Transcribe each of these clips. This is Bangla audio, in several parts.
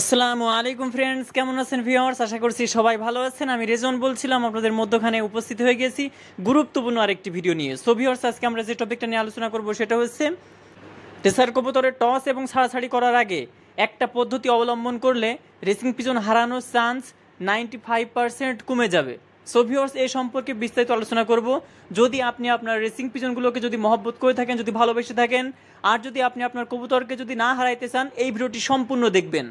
আসসালামু আলাইকুম ফ্রেন্ডস কেমন আছেন ভিওয়ার্স আশা করছি সবাই ভালো আছেন আমি রেজন বলছিলাম আপনাদের মধ্যখানে উপস্থিত হয়ে গেছি গুরুত্বপূর্ণ আরেকটি ভিডিও নিয়ে সো ভিউয়ার্স আজকে আমরা যে টপিকটা নিয়ে আলোচনা করব সেটা হচ্ছে টেসার কবুতরের টস এবং ছাড়াছাড়ি করার আগে একটা পদ্ধতি অবলম্বন করলে রেসিং পিজন হারানোর চান্স নাইনটি ফাইভ পার্সেন্ট কমে যাবে সো ভিউয়ার্স এ সম্পর্কে বিস্তারিত আলোচনা করব যদি আপনি আপনার রেসিং পিজনগুলোকে যদি মহব্বত করে থাকেন যদি ভালোবেসে থাকেন আর যদি আপনি আপনার কবুতরকে যদি না হারাইতে চান এই ভিডিওটি সম্পূর্ণ দেখবেন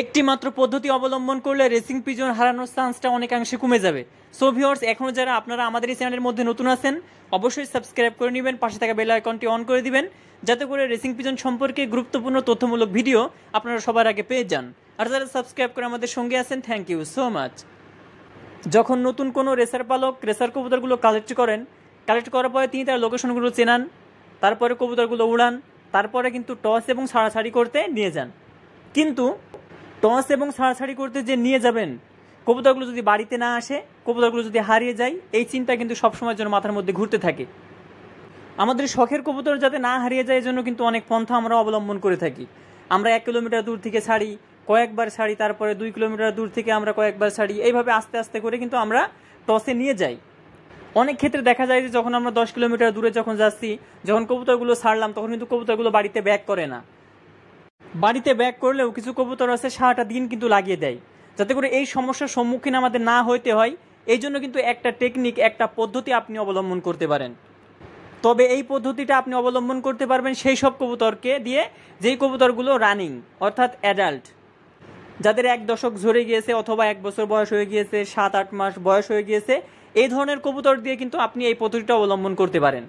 একটি মাত্র পদ্ধতি অবলম্বন করলে রেসিং পিজন হারানোর চান্সটা অনেকাংশে কমে যাবে সো ভিওর্স এখনও যারা আপনারা আমাদের এই চ্যানেলের মধ্যে নতুন আছেন অবশ্যই সাবস্ক্রাইব করে নেবেন পাশে থাকা বেল আইকনটি অন করে দিবেন যাতে করে রেসিং পিজন সম্পর্কে গুরুত্বপূর্ণ তথ্যমূলক ভিডিও আপনারা সবার আগে পেয়ে যান আর যারা সাবস্ক্রাইব করে আমাদের সঙ্গে আছেন থ্যাংক ইউ সো মাচ যখন নতুন কোনো রেসার পালক রেসার কবুতরগুলো কালেক্ট করেন কালেক্ট করার পরে তিনি তার লোকেশনগুলো চেনান তারপরে কবুতরগুলো উড়ান তারপরে কিন্তু টস এবং ছাড়াছাড়ি করতে নিয়ে যান কিন্তু টস এবং ছাড়াছাড়ি করতে যে নিয়ে যাবেন কবুতরগুলো যদি বাড়িতে না আসে কবুতরগুলো যদি হারিয়ে যায় এই চিন্তা কিন্তু সবসময়ের জন্য মাথার মধ্যে ঘুরতে থাকে আমাদের শখের কবুতর যাতে না হারিয়ে যায় জন্য কিন্তু অনেক পন্থা আমরা অবলম্বন করে থাকি আমরা এক কিলোমিটার দূর থেকে ছাড়ি কয়েকবার ছাড়ি তারপরে দুই কিলোমিটার দূর থেকে আমরা কয়েকবার ছাড়ি এইভাবে আস্তে আস্তে করে কিন্তু আমরা টসে নিয়ে যাই অনেক ক্ষেত্রে দেখা যায় যে যখন আমরা দশ কিলোমিটার দূরে যখন যাচ্ছি যখন কবুতরগুলো ছাড়লাম তখন কিন্তু কবুতরগুলো বাড়িতে ব্যাক করে না বাড়িতে ব্যাগ করলেও কিছু কবুতর আছে সারাটা দিন কিন্তু লাগিয়ে দেয় যাতে করে এই সমস্যার সম্মুখীন আমাদের না হইতে হয় এই জন্য কিন্তু একটা টেকনিক একটা পদ্ধতি আপনি অবলম্বন করতে পারেন তবে এই পদ্ধতিটা আপনি অবলম্বন করতে পারবেন সেই সব কবুতরকে দিয়ে যেই কবুতরগুলো রানিং অর্থাৎ অ্যাডাল্ট যাদের এক দশক ঝরে গিয়েছে অথবা এক বছর বয়স হয়ে গিয়েছে সাত আট মাস বয়স হয়ে গিয়েছে এই ধরনের কবুতর দিয়ে কিন্তু আপনি এই পদ্ধতিটা অবলম্বন করতে পারেন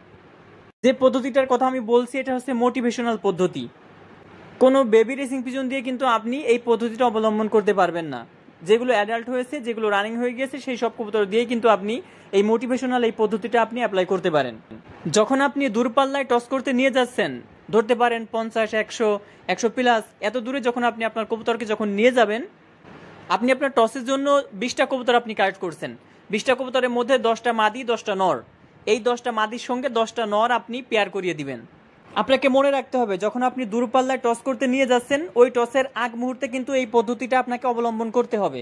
যে পদ্ধতিটার কথা আমি বলছি এটা হচ্ছে মোটিভেশনাল পদ্ধতি কোনো বেবি রেসিং পিজন দিয়ে কিন্তু আপনি এই পদ্ধতিটা অবলম্বন করতে পারবেন না যেগুলো অ্যাডাল্ট হয়েছে যেগুলো রানিং হয়ে গিয়েছে সেই সব কবুতর দিয়ে কিন্তু আপনি এই মোটিভেশনাল এই পদ্ধতিটা আপনি অ্যাপ্লাই করতে পারেন যখন আপনি দূরপাল্লায় টস করতে নিয়ে যাচ্ছেন ধরতে পারেন পঞ্চাশ একশো একশো প্লাস এত দূরে যখন আপনি আপনার কবুতরকে যখন নিয়ে যাবেন আপনি আপনার টসের জন্য বিশটা কবুতর আপনি কালেক্ট করছেন বিশটা কবুতরের মধ্যে দশটা মাদি দশটা নর এই দশটা মাদির সঙ্গে দশটা নর আপনি পেয়ার করিয়ে দিবেন আপনাকে মনে রাখতে হবে যখন আপনি দূরপাল্লায় টস করতে নিয়ে যাচ্ছেন ওই টসের আগ মুহূর্তে কিন্তু এই পদ্ধতিটা আপনাকে অবলম্বন করতে হবে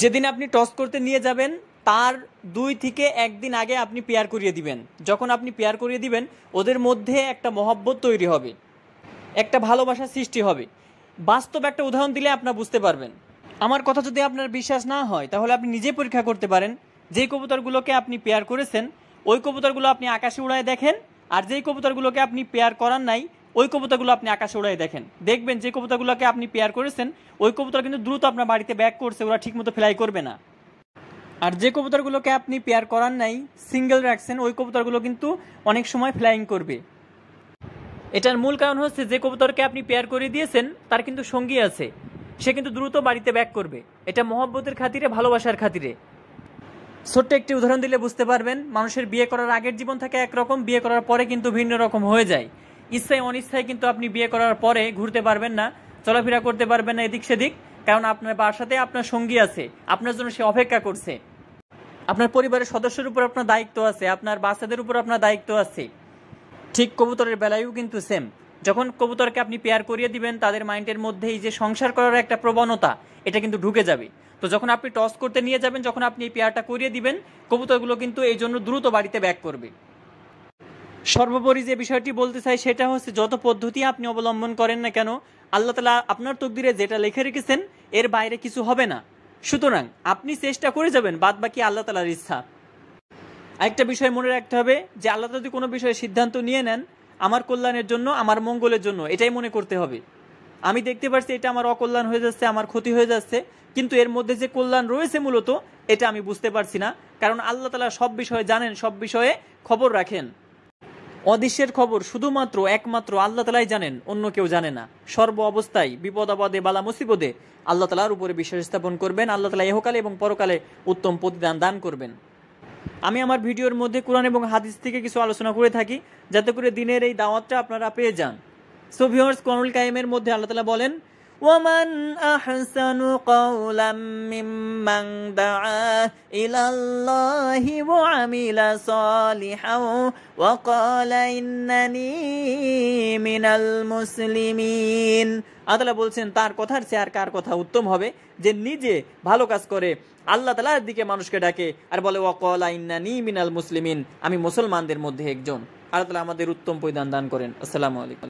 যেদিন আপনি টস করতে নিয়ে যাবেন তার দুই থেকে একদিন আগে আপনি পেয়ার করিয়ে দিবেন যখন আপনি পেয়ার করিয়ে দিবেন ওদের মধ্যে একটা মহব্বত তৈরি হবে একটা ভালোবাসা সৃষ্টি হবে বাস্তব একটা উদাহরণ দিলে আপনার বুঝতে পারবেন আমার কথা যদি আপনার বিশ্বাস না হয় তাহলে আপনি নিজে পরীক্ষা করতে পারেন যে কবুতরগুলোকে আপনি পেয়ার করেছেন ওই কবুতরগুলো আপনি আকাশে উড়ায় দেখেন আর যেই কবুতরগুলোকে আপনি পেয়ার করার নাই ওই কবুতরগুলো আপনি আকাশে উড়াই দেখেন দেখবেন যে কবুতরগুলোকে আপনি পেয়ার করেছেন ওই কবুতর কিন্তু দ্রুত আপনার বাড়িতে ব্যাক করছে ওরা ঠিকমতো ফ্লাই করবে না আর যে কবুতরগুলোকে আপনি পেয়ার করার নাই সিঙ্গেল রাখছেন ওই কবুতরগুলো কিন্তু অনেক সময় ফ্লাইং করবে এটার মূল কারণ হচ্ছে যে কবুতরকে আপনি পেয়ার করে দিয়েছেন তার কিন্তু সঙ্গী আছে সে কিন্তু দ্রুত বাড়িতে ব্যাক করবে এটা মহব্বতের খাতিরে ভালোবাসার খাতিরে ছোট্ট একটি উদাহরণ দিলে বুঝতে পারবেন মানুষের বিয়ে করার আগের জীবন থাকে একরকম বিয়ে করার পরে কিন্তু ভিন্ন রকম হয়ে যায় ইচ্ছায় অনিচ্ছায় কিন্তু আপনি বিয়ে করার পরে ঘুরতে পারবেন না চলাফেরা করতে পারবেন না এদিক সেদিক কারণ আপনার বাসাতে আপনার সঙ্গী আছে আপনার জন্য সে অপেক্ষা করছে আপনার পরিবারের সদস্যের উপর আপনার দায়িত্ব আছে আপনার বাচ্চাদের উপর আপনার দায়িত্ব আছে ঠিক কবুতরের বেলায়ও কিন্তু সেম যখন কবুতরকে আপনি পেয়ার করিয়ে দিবেন তাদের মাইন্ডের মধ্যে এই যে সংসার করার একটা প্রবণতা এটা কিন্তু ঢুকে যাবে তো যখন আপনি টস করতে নিয়ে যাবেন যখন আপনি এই পেয়ারটা করিয়ে দিবেন কবুতরগুলো কিন্তু এই জন্য দ্রুত বাড়িতে ব্যাক করবে সর্বোপরি যে বিষয়টি বলতে চাই সেটা হচ্ছে যত পদ্ধতি আপনি অবলম্বন করেন না কেন আল্লাহ তালা আপনার তকদিরে যেটা লিখে রেখেছেন এর বাইরে কিছু হবে না সুতরাং আপনি চেষ্টা করে যাবেন বাদ বাকি আল্লাহ তালার ইচ্ছা আরেকটা বিষয় মনে রাখতে হবে যে আল্লাহ যদি কোনো বিষয়ে সিদ্ধান্ত নিয়ে নেন আমার কল্যাণের জন্য আমার মঙ্গলের জন্য এটাই মনে করতে হবে আমি দেখতে পাচ্ছি এটা আমার অকল্যাণ হয়ে যাচ্ছে আমার ক্ষতি হয়ে যাচ্ছে কিন্তু এর মধ্যে যে কল্যাণ রয়েছে মূলত এটা আমি বুঝতে পারছি না কারণ আল্লাহ তালা সব বিষয়ে জানেন সব বিষয়ে খবর রাখেন অদৃশ্যের খবর শুধুমাত্র একমাত্র আল্লাহ তালাই জানেন অন্য কেউ জানে না সর্ব অবস্থায় বিপদ আপদে বালা মুসিবদে আল্লাহ তালার উপরে বিশ্বাস স্থাপন করবেন আল্লাহ তালা এহকালে এবং পরকালে উত্তম প্রতিদান দান করবেন আমি আমার ভিডিওর মধ্যে কোরআন এবং হাদিস থেকে কিছু আলোচনা করে থাকি যাতে করে দিনের এই দাওয়াতটা আপনারা পেয়ে যান সো ভিউয়ার্স কোরআনুল কায়েমের মধ্যে আল্লাহ তালা বলেন ومن أحسن قولا ممن دعا إلى الله وعمل صالحا وقال إنني من المسلمين আদালা বলছেন তার কথার চেয়ে আর কার কথা উত্তম হবে যে নিজে ভালো কাজ করে আল্লাহ তালার দিকে মানুষকে ডাকে আর বলে ওয়াকল মিনাল মুসলিমিন আমি মুসলমানদের মধ্যে একজন আল্লাহ তালা আমাদের উত্তম পরিধান দান করেন আসসালামু আলাইকুম